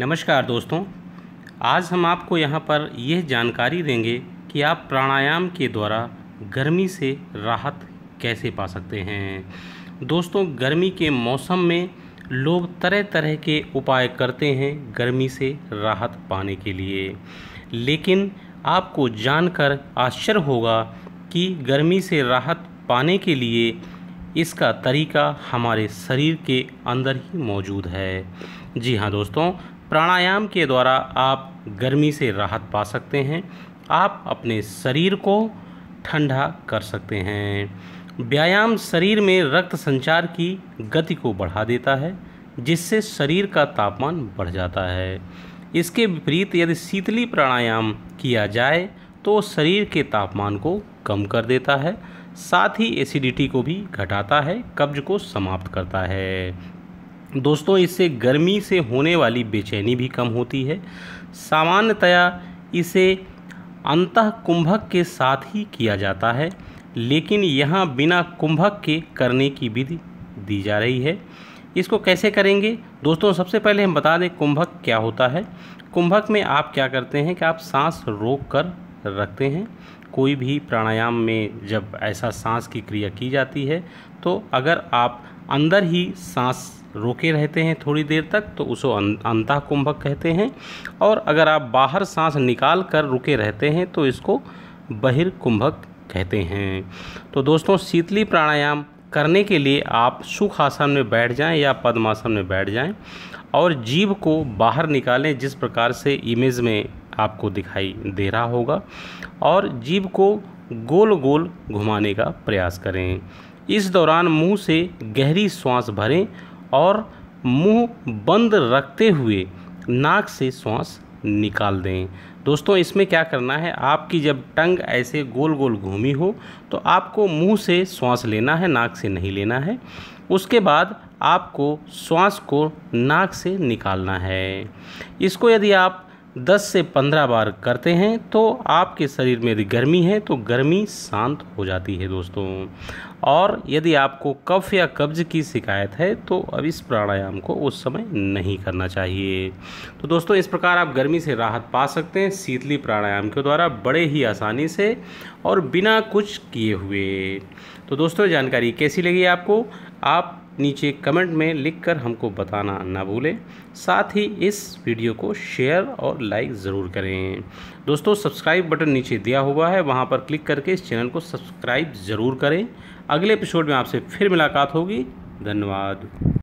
नमस्कार दोस्तों आज हम आपको यहाँ पर यह जानकारी देंगे कि आप प्राणायाम के द्वारा गर्मी से राहत कैसे पा सकते हैं दोस्तों गर्मी के मौसम में लोग तरह तरह के उपाय करते हैं गर्मी से राहत पाने के लिए लेकिन आपको जानकर आश्चर्य होगा कि गर्मी से राहत पाने के लिए इसका तरीका हमारे शरीर के अंदर ही मौजूद है जी हाँ दोस्तों प्राणायाम के द्वारा आप गर्मी से राहत पा सकते हैं आप अपने शरीर को ठंडा कर सकते हैं व्यायाम शरीर में रक्त संचार की गति को बढ़ा देता है जिससे शरीर का तापमान बढ़ जाता है इसके विपरीत यदि शीतली प्राणायाम किया जाए तो शरीर के तापमान को कम कर देता है साथ ही एसिडिटी को भी घटाता है कब्ज को समाप्त करता है दोस्तों इससे गर्मी से होने वाली बेचैनी भी कम होती है सामान्यतया इसे अंत कुंभक के साथ ही किया जाता है लेकिन यहाँ बिना कुंभक के करने की विधि दी जा रही है इसको कैसे करेंगे दोस्तों सबसे पहले हम बता दें कुंभक क्या होता है कुंभक में आप क्या करते हैं कि आप सांस रोक कर रखते हैं कोई भी प्राणायाम में जब ऐसा सांस की क्रिया की जाती है तो अगर आप अंदर ही सांस रोके रहते हैं थोड़ी देर तक तो उसको अं-, अंतः कुंभक कहते हैं और अगर आप बाहर सांस निकाल कर रुके रहते हैं तो इसको बहिर्कुंभक कहते हैं तो दोस्तों शीतली प्राणायाम करने के लिए आप सुखासन में बैठ जाएं या पद्मासन में बैठ जाएं और जीव को बाहर निकालें जिस प्रकार से इमेज में आपको दिखाई दे रहा होगा और जीव को गोल गोल घुमाने का प्रयास करें इस दौरान मुंह से गहरी सांस भरें और मुंह बंद रखते हुए नाक से श्वास निकाल दें दोस्तों इसमें क्या करना है आपकी जब टंग ऐसे गोल गोल घूमी हो तो आपको मुंह से श्वास लेना है नाक से नहीं लेना है उसके बाद आपको श्वास को नाक से निकालना है इसको यदि आप 10 से 15 बार करते हैं तो आपके शरीर में यदि गर्मी है तो गर्मी शांत हो जाती है दोस्तों और यदि आपको कफ या कब्ज की शिकायत है तो अब इस प्राणायाम को उस समय नहीं करना चाहिए तो दोस्तों इस प्रकार आप गर्मी से राहत पा सकते हैं शीतली प्राणायाम के द्वारा बड़े ही आसानी से और बिना कुछ किए हुए तो दोस्तों जानकारी कैसी लगी आपको आप नीचे कमेंट में लिखकर हमको बताना ना भूलें साथ ही इस वीडियो को शेयर और लाइक ज़रूर करें दोस्तों सब्सक्राइब बटन नीचे दिया हुआ है वहाँ पर क्लिक करके इस चैनल को सब्सक्राइब ज़रूर करें अगले एपिसोड में आपसे फिर मुलाकात होगी धन्यवाद